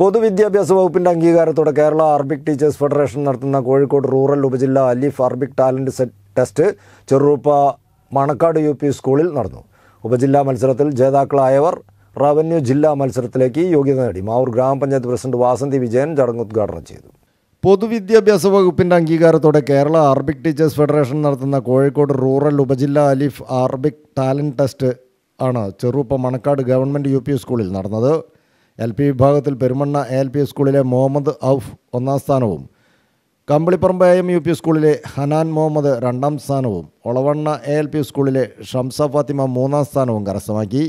പൊതുവിദ്യാഭ്യാസ വകുപ്പിൻ്റെ അംഗീകാരത്തോടെ കേരള അറബിക് ടീച്ചേഴ്സ് ഫെഡറേഷൻ നടത്തുന്ന കോഴിക്കോട് റൂറൽ ഉപജില്ല അലിഫ് അറബിക് ടാലൻറ്റ് ടെസ്റ്റ് ചെറുപ്പ മണക്കാട് യു പി സ്കൂളിൽ നടന്നു ഉപജില്ലാ മത്സരത്തിൽ ജേതാക്കളായവർ റവന്യൂ ജില്ലാ മത്സരത്തിലേക്ക് യോഗ്യത നേടി മാവൂർ ഗ്രാമപഞ്ചായത്ത് പ്രസിഡന്റ് വാസന്തി വിജയൻ ചടങ്ങ് ഉദ്ഘാടനം ചെയ്തു പൊതുവിദ്യാഭ്യാസ വകുപ്പിൻ്റെ അംഗീകാരത്തോടെ കേരള അറബിക് ടീച്ചേഴ്സ് ഫെഡറേഷൻ നടത്തുന്ന കോഴിക്കോട് റൂറൽ ഉപജില്ലാ അലിഫ് അറബിക് ടാലൻറ്റ് ടെസ്റ്റ് ആണ് ചെറുപ്പ മണക്കാട് ഗവൺമെൻറ് യു സ്കൂളിൽ നടന്നത് എൽ പി വിഭാഗത്തിൽ പെരുമണ്ണ എ എൽ പി സ്കൂളിലെ മുഹമ്മദ് ഔഫ് ഒന്നാം സ്ഥാനവും എ എം യു പി സ്കൂളിലെ ഹനാൻ മുഹമ്മദ് രണ്ടാം സ്ഥാനവും ഒളവണ്ണ എ എൽ പി സ്കൂളിലെ ഷംസ ഫാത്തിമ മൂന്നാം സ്ഥാനവും കരസ്ഥമാക്കി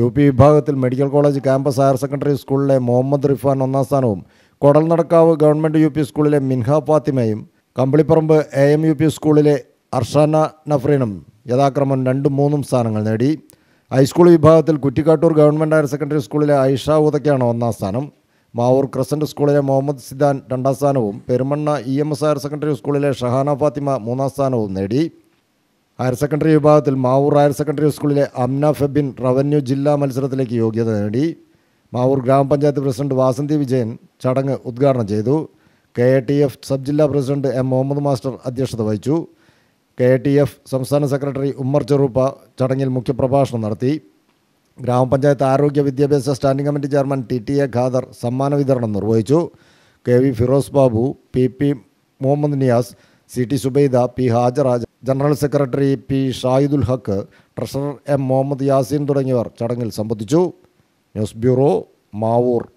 യു പി വിഭാഗത്തിൽ medical college campus higher secondary സ്കൂളിലെ മുഹമ്മദ് റിഫാൻ ഒന്നാം സ്ഥാനവും കൊടൽനടക്കാവ് ഗവൺമെൻറ് യു പി സ്കൂളിലെ മിൻഹ ഫാത്തിമയും Kambiliparamba A M U P സ്കൂളിലെ അർഷാന നഫ്രീനും യഥാക്രമം രണ്ടും മൂന്നും സ്ഥാനങ്ങൾ നേടി ഹൈസ്കൂൾ വിഭാഗത്തിൽ കുറ്റിക്കാട്ടൂർ ഗവൺമെൻറ് ഹയർ സെക്കൻഡറി സ്കൂളിലെ ഐഷ ഉദക്കയാണ് ഒന്നാം സ്ഥാനം മാവൂർ ക്രസൻറ്റ് സ്കൂളിലെ മുഹമ്മദ് സിദാൻ രണ്ടാം സ്ഥാനവും Perumanna E M S higher secondary സ്കൂളിലെ ഷഹാന ഫാത്തിമ മൂന്നാം സ്ഥാനവും നേടി ഹയർ സെക്കൻഡറി വിഭാഗത്തിൽ മാവൂർ ഹയർ സെക്കൻഡറി സ്കൂളിലെ അംന ഫെബിൻ റവന്യൂ ജില്ലാ മത്സരത്തിലേക്ക് യോഗ്യത നേടി മാവൂർ ഗ്രാമപഞ്ചായത്ത് പ്രസിഡന്റ് വാസന്തി വിജയൻ ചടങ്ങ് ഉദ്ഘാടനം ചെയ്തു കെ ടി എഫ് സബ് ജില്ലാ പ്രസിഡന്റ് എം മുഹമ്മദ് മാസ്റ്റർ അധ്യക്ഷത വഹിച്ചു കെ ടി എഫ് സംസ്ഥാന സെക്രട്ടറി ഉമ്മർ ചെറുപ്പ ചടങ്ങിൽ മുഖ്യപ്രഭാഷണം നടത്തി ഗ്രാമപഞ്ചായത്ത് ആരോഗ്യ വിദ്യാഭ്യാസ standing committee chairman T T A Khader സമ്മാന വിതരണം നിർവഹിച്ചു K V Firoz Babu P P Muhammad Niyas C T Subaida P Hajara general secretary P Shahidul Haq treasurer M Muhammad Yasin തുടങ്ങിയവർ ചടങ്ങിൽ സംബന്ധിച്ചു ന്യൂസ് ബ്യൂറോ മാവൂർ